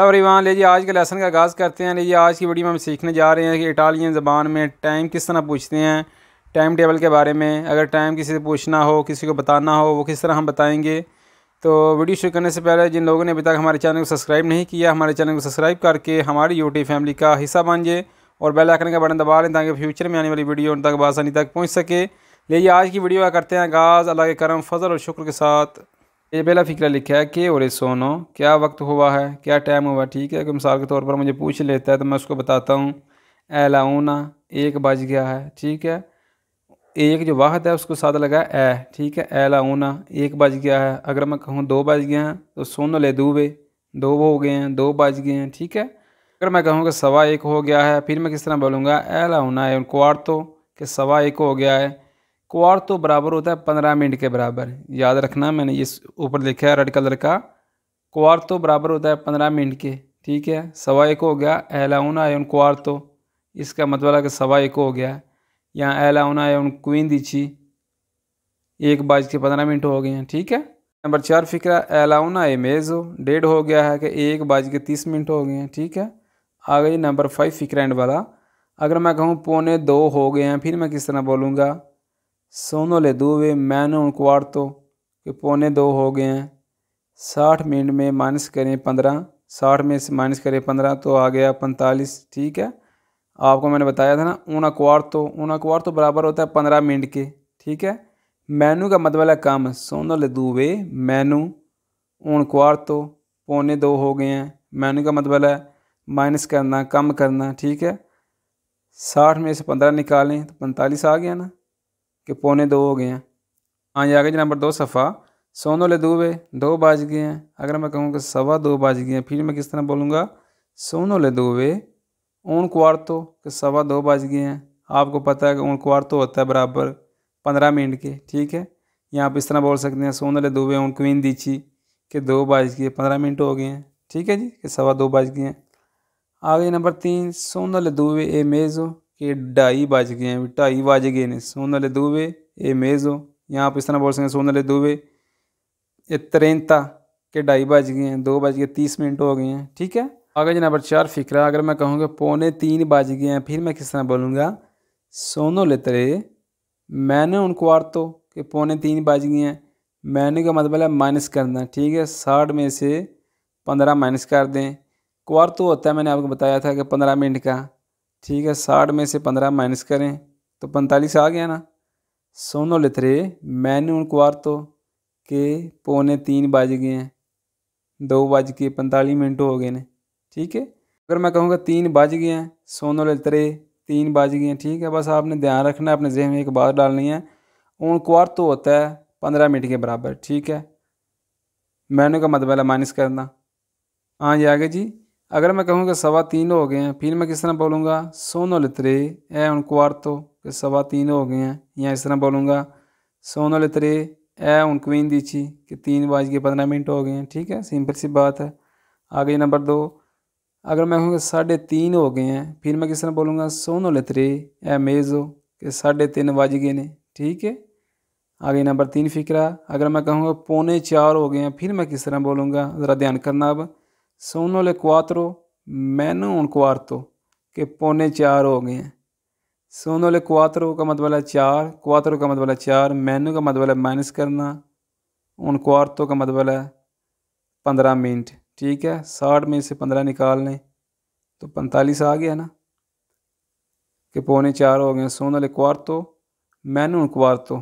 तबरीवान लीजिए आज के लेसन का आगाज़ करते हैं लीजिए आज की वीडियो में हम सीखने जा रहे हैं कि इटालियन ज़बान में टाइम किस तरह पूछते हैं टाइम टेबल के बारे में अगर टाइम किसी से पूछना हो किसी को बताना हो वो किस तरह हम बताएंगे तो वीडियो शुरू करने से पहले जिन लोगों ने अभी तक हमारे चैनल को सब्सक्राइब नहीं किया हमारे चैनल को सब्सक्राइब करके हमारी यूट्यूब फैमिली का हिस्सा बन जाए और बेल आइकन का बटन दबा लें ताकि फ्यूचर में आने वाली वीडियो उन तक आसानी तक पहुँच सके लेकिन आज की वीडियो का करते हैं आगाज़ अल्लाह के करम फजल और शुक्र के साथ ये पहला फिक्रा लिखा है के और सोनो क्या वक्त हुआ है क्या टाइम हुआ ठीक है कि मिसाल के तौर पर मुझे पूछ लेता है तो मैं उसको बताता हूँ एलाउना एक बज गया है ठीक है एक जो वाहद है उसको साथ लगा ए ठीक है एलाउना एक बज गया है अगर मैं कहूँ दो बज गए हैं तो सोनो ले दूबे दो हो गए हैं दो बज गए हैं ठीक है अगर मैं कहूँ कि सवा एक हो गया है फिर मैं किस तरह बोलूँगा एलाउना क्वार तो कि सवा एक हो गया है क्वार तो बराबर होता है पंद्रह मिनट के बराबर याद रखना मैंने ये ऊपर लिखा है रेड कलर का क्वार तो बराबर होता है पंद्रह मिनट के ठीक है सवा एक हो गया एलाउन आयोन क्वार तो इसका मतलब है कि सवा एक हो गया यहाँ एलाउन आयोन क्वीन दीछी एक बाज के पंद्रह मिनट हो गए हैं ठीक है नंबर चार फिक्रा एलाउना एमेज़ो डेढ़ हो गया है कि एक बाज के तीस मिनट हो गए हैं ठीक है आ गई नंबर फाइव फिक्रा एंड वाला अगर मैं कहूँ पौने दो हो गए हैं फिर मैं किस तरह बोलूँगा सोनो ले वे मैंने उनको तो कि पौने दो हो गए हैं साठ मिनट में माइनस करें पंद्रह साठ में से माइनस करें पंद्रह तो आ गया पैंतालीस ठीक है आपको मैंने बताया था ना ऊना अकवार तो ऊना अकवार तो बराबर होता है पंद्रह मिनट के ठीक है मैनू का मतलब है कम सोनो ले वे मैनू ऊन क्वार तो पौने दो हो गए हैं मैनू का मतलब है माइनस करना कम करना ठीक है साठ में से पंद्रह निकालें तो पैंतालीस आ गया ना कि पौने दो हो गए हैं हाँ जी आगे नंबर दो सफ़ा सोनो ले वे दो बाज गए हैं अगर मैं कहूँ कि सवा दो बाज गए हैं फिर मैं किस तरह बोलूँगा सोनो ले वे ऊन तो कि सवा दो बाज गए हैं आपको पता है कि ऊन तो होता है बराबर पंद्रह मिनट के ठीक है या आप इस तरह बोल सकते हैं सोनो ले दुबे ऊन क्वीन दीची के दो बाज गए पंद्रह मिनट हो गए हैं ठीक है जी के सवा दो बाज गए हैं आगे नंबर तीन सोनो ले वे ए मेज़ो कि ढाई बज गए हैं ढाई बज गए ने सोनले दुबे ये मेज़ो यहाँ आप इस तरह बोल सुन सोनले दुबे ये त्रेंता के ढाई बज गए हैं दो बज गए तीस मिनट हो गए हैं ठीक है आगे जो नंबर चार फिक्रा अगर मैं कहूँगा पौने तीन बज गए हैं फिर मैं किस तरह बोलूँगा सोनो ले तरे मैंने उनको तो कि पौने तीन बज गए हैं मैंने का मतलब है माइनस करना ठीक है साठ में से पंद्रह माइनस कर दें क्वार तो होता है मैंने आपको बताया था कि पंद्रह मिनट का ठीक है साठ में से पंद्रह माइनस करें तो पैंतालीस आ गया ना सोनो लिथरे मैंने उन तो के पौने तीन बज गए हैं दो बज के पैंतालीस मिनट हो गए ने ठीक है अगर मैं कहूँगा तीन बज गए हैं सोनो लिथरे तीन बज गए हैं ठीक है बस आपने ध्यान रखना है अपने जहन में एक बात डालनी है उन तो होता है पंद्रह मिनट के बराबर ठीक है मैंने का मतबला माइनस करना हाँ आ आगे जी अगर मैं कहूँगा सवा तीन हो गए हैं फिर मैं किस तरह बोलूँगा सोनो लित्रे ए उन क्वार्तो कि सवा तीन हो गए हैं या इस तरह बोलूँगा सोनो लित्रे ए उन क्वीन दीची कि तीन बज के पंद्रह मिनट हो गए हैं ठीक है सिंपल सी बात है आगे नंबर दो अगर मैं कहूँगा साढ़े तीन हो गए हैं फिर मैं किस तरह बोलूँगा सोनो लित्रे ए मेज़ो कि साढ़े तीन बज गए ने ठीक है आगे नंबर तीन फिक्रा अगर मैं कहूँगा पौने चार हो गए हैं फिर मैं किस तरह बोलूँगा ज़रा ध्यान करना अब सोनो ले क्वात्रो हूँ कुआर तो कि पौने चार हो गए हैं सोन ले कुआतरो का मतलब है चार कुआतरो का मतलब है चार मैनू का मतलब है माइनस करना कुआर तो का मतलब है पंद्रह मिनट ठीक है साठ में से पंद्रह निकाल लें तो पैंतालीस आ गया ना कि पौने चार हो गए सोनो ले क्वारतो मैनू कुआर तो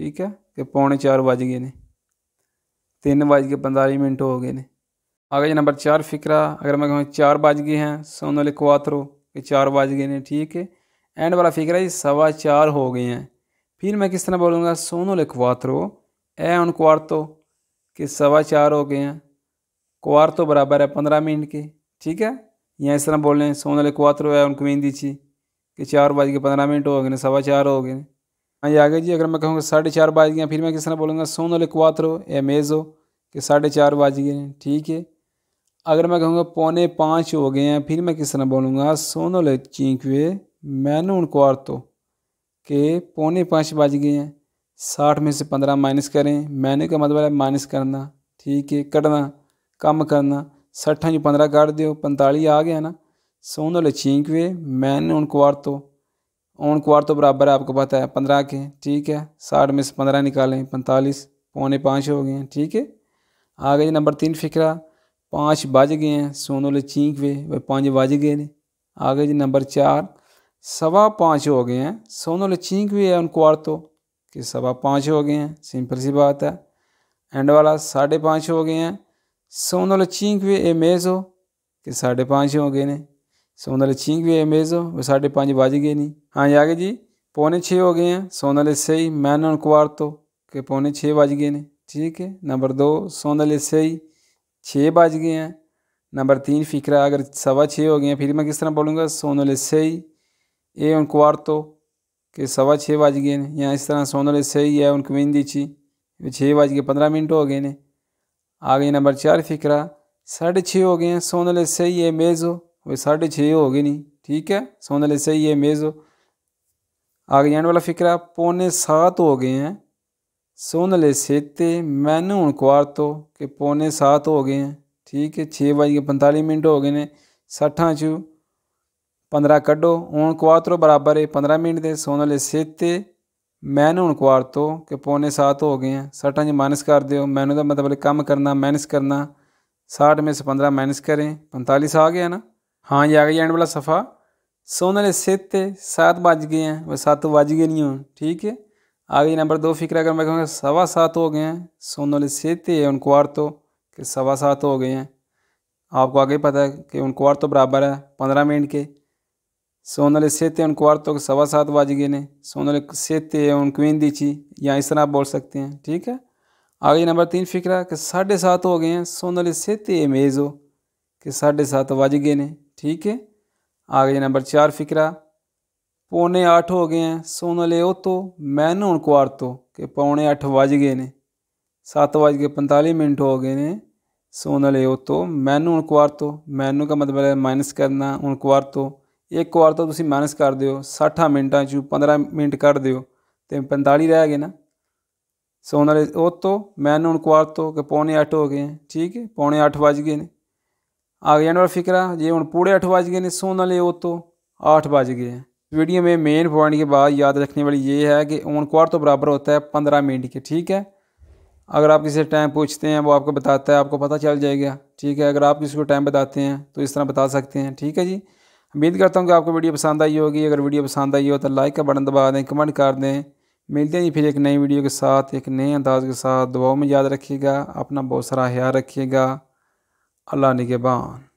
ठीक है कि पौने चार बज गए ने तीन बज के पंताली मिनट हो गए ने आगे नंबर चार फिक्रा अगर मैं कहूँ चार गए हैं सोनो लिखवात्रो तो कि चार गए ने ठीक है एंड वाला फिक्रा जी सवा चार हो गए हैं फिर मैं किस तरह बोलूँगा सोनो लिखवात्रो तो ए उन क्वारतो कि सवा चार हो गए हैं क्वार तो बराबर है पंद्रह मिनट के ठीक है या इस तरह बोल रहे हैं सोनो लिखवात्रो तो है उनको मीन दीची कि चार बज के पंद्रह मिनट हो गए सवा चार हो गए हाँ जी आगे जी अगर मैं कहूँगा साढ़े चार बज गए फिर मैं किस तरह बोलूँगा सोनो लिखवात्रो ए मेज़ो कि साढ़े चार बज गए ठीक है अगर मैं कहूँगा पौने पाँच हो गए हैं फिर मैं किस तरह बोलूँगा सोनो ले चिंकवे मैनू उन और तो के पौने पाँच बज गए हैं साठ में से पंद्रह माइनस करें मैंने का मतलब है माइनस करना ठीक है कटना कम करना सठा जो पंद्रह काट दो पंताली आ गया ना सोनो ले चींकवे मैनू उन कुआर तो ऑन क्वार तो बराबर है आपको पता है पंद्रह के ठीक है साठ में से पंद्रह निकालें पैंतालीस पौने पाँच हो गए ठीक है आ गए नंबर तीन फिक्रा पाँच बज गए हैं सोनू ले चीक वे वे पाँच बज गए ने आ गए जी नंबर चार सवा पाँच हो गए हैं सोनू ले चीक वे है उनको तो कि सवा पाँच हो गए हैं सिंपल सी बात है एंड वाला साढ़े पाँच हो गए हैं सोनू ले चीक वे ए मेज हो कि साढ़े पाँच हो गए ने सोनू ले चीक वे ए मेज हो वो साढ़े पाँच बज गए नहीं हाँ आ गए जी पौने छः हो गए हैं सोनल सही मैन उनको तो कि पौने छः बज गए ने ठीक है नंबर दो सोनल सही छः बज गए हैं नंबर तीन फिक्रा अगर सवा छः हो गए हैं फिर मैं किस तरह बोलूँगा सोनो ले सही ए उन कुआर तो कि सवा छः बज गए हैं या इस तरह सोनो ले सही है उनकी मीन दीची छः बज गए पंद्रह मिनट हो गए ने आ गई नंबर चार फिक्रा साढ़े छः हो गए हैं सोनो ले सही है मेज़ो वो साढ़े छः हो गए नहीं ठीक है सोनो ले सही है मेज़ो आ गई जाने वाला फिक्रा पौने सात हो गए हैं ਸੁਣ ਲੈ ਸੇਤੇ ਮੈਨੂੰ ਹੁਣ ਕੁਾਰ ਤੋਂ ਕਿ ਪੌਨੇ 7 ਹੋ ਗਏ ਆ ਠੀਕ ਹੈ 6:45 ਮਿੰਟ ਹੋ ਗਏ ਨੇ 60ਾਂ ਚ 15 ਕੱਢੋ ਹੁਣ ਕੁਾਰ ਤੋਂ ਬਰਾਬਰ ਹੈ 15 ਮਿੰਟ ਦੇ ਸੁਣ ਲੈ ਸੇਤੇ ਮੈਨੂੰ ਹੁਣ ਕੁਾਰ ਤੋਂ ਕਿ ਪੌਨੇ 7 ਹੋ ਗਏ ਆ 60ਾਂ ਚ ਮਾਈਨਸ ਕਰ ਦਿਓ ਮੈਨੂੰ ਦਾ ਮਤਲਬ ਹੈ ਕੰਮ ਕਰਨਾ ਮਾਈਨਸ ਕਰਨਾ 60 ਮੇਂ ਸੇ 15 ਮਾਈਨਸ ਕਰੇ 45 ਆ ਗਿਆ ਨਾ ਹਾਂ ਜੀ ਆ ਗਿਆ ਐਂਡ ਵਾਲਾ ਸਫਾ ਸੋਨਲੇ ਲੈ ਸੇਤੇ 7 ਵੱਜ ਗਏ ਆ 7 ਵੱਜ ਗਏ ਨਹੀਂ ਹੁਣ ਠੀਕ ਹੈ आगे नंबर दो फिक्र अगर मैं कहूँगा सवा सात हो गए हैं सोनो लिसेते उनको तो कि सवा सात हो गए हैं आपको आगे पता है कि उनको तो बराबर है पंद्रह मिनट के सोनल सेते उनको आर तो सवा सात बज गए ने सोनल सेते उनकवीन दीची या इस तरह आप बोल सकते हैं ठीक है आगे नंबर तीन फिक्र कि साढ़े सात हो गए हैं सोनल सेते मेज़ो कि साढ़े सात बज गए ने ठीक है आगे नंबर चार फिक्रा ਪੌਣੇ 8 ਹੋ ਗਏ ਆ ਸੁਣ ਲੈ ਉਹ ਤੋਂ ਮੈਨੂੰ ਹੁਣ ਕੁਆਰ ਤੋਂ ਕਿ ਪੌਣੇ 8 ਵਜ ਗਏ ਨੇ 7 ਵਜ ਕੇ 45 ਮਿੰਟ ਹੋ ਗਏ ਨੇ ਸੁਣ ਲੈ ਉਹ ਤੋਂ ਮੈਨੂੰ ਹੁਣ ਕੁਆਰ ਤੋਂ ਮੈਨੂੰ ਦਾ ਮਤਲਬ ਹੈ ਮਾਈਨਸ ਕਰਨਾ ਹੁਣ ਕੁਆਰ ਤੋਂ ਇੱਕ ਵਾਰ ਤੋਂ ਤੁਸੀਂ ਮਾਈਨਸ ਕਰ ਦਿਓ 60 ਮਿੰਟਾਂ ਚੋਂ 15 ਮਿੰਟ ਕੱਢ ਦਿਓ ਤੇ 45 ਰਹਿ ਗਏ ਨਾ ਸੁਣ ਲੈ ਉਹ ਤੋਂ ਮੈਨੂੰ ਹੁਣ ਕੁਆਰ ਤੋਂ ਕਿ ਪੌਣੇ 8 ਹੋ ਗਏ ਠੀਕ ਹੈ ਪੌਣੇ 8 ਵਜ ਗਏ ਨੇ ਆ ਗਿਆ ਨਾ ਫਿਕਰਾ ਜੇ ਹੁਣ ਪੂਰੇ 8 ਵਜ ਗਏ ਨੇ ਸੁਣ ਲੈ ਉਹ ਤੋਂ 8 ਵਜ ਗਏ वीडियो में मेन पॉइंट की बात याद रखने वाली ये है कि ऊन क्वार तो बराबर होता है पंद्रह मिनट के ठीक है अगर आप किसी टाइम पूछते हैं वो आपको बताता है आपको पता चल जाएगा ठीक है अगर आप किसी को टाइम बताते हैं तो इस तरह बता सकते हैं ठीक है जी उम्मीद करता हूँ कि आपको वीडियो पसंद आई होगी अगर वीडियो पसंद आई हो तो लाइक का बटन दबा दें कमेंट कर दें मिलते हैं जी फिर एक नई वीडियो के साथ एक नए अंदाज के साथ दुआओं में याद रखिएगा अपना बहुत सारा ख्याल रखिएगा अल्लाह निगेबान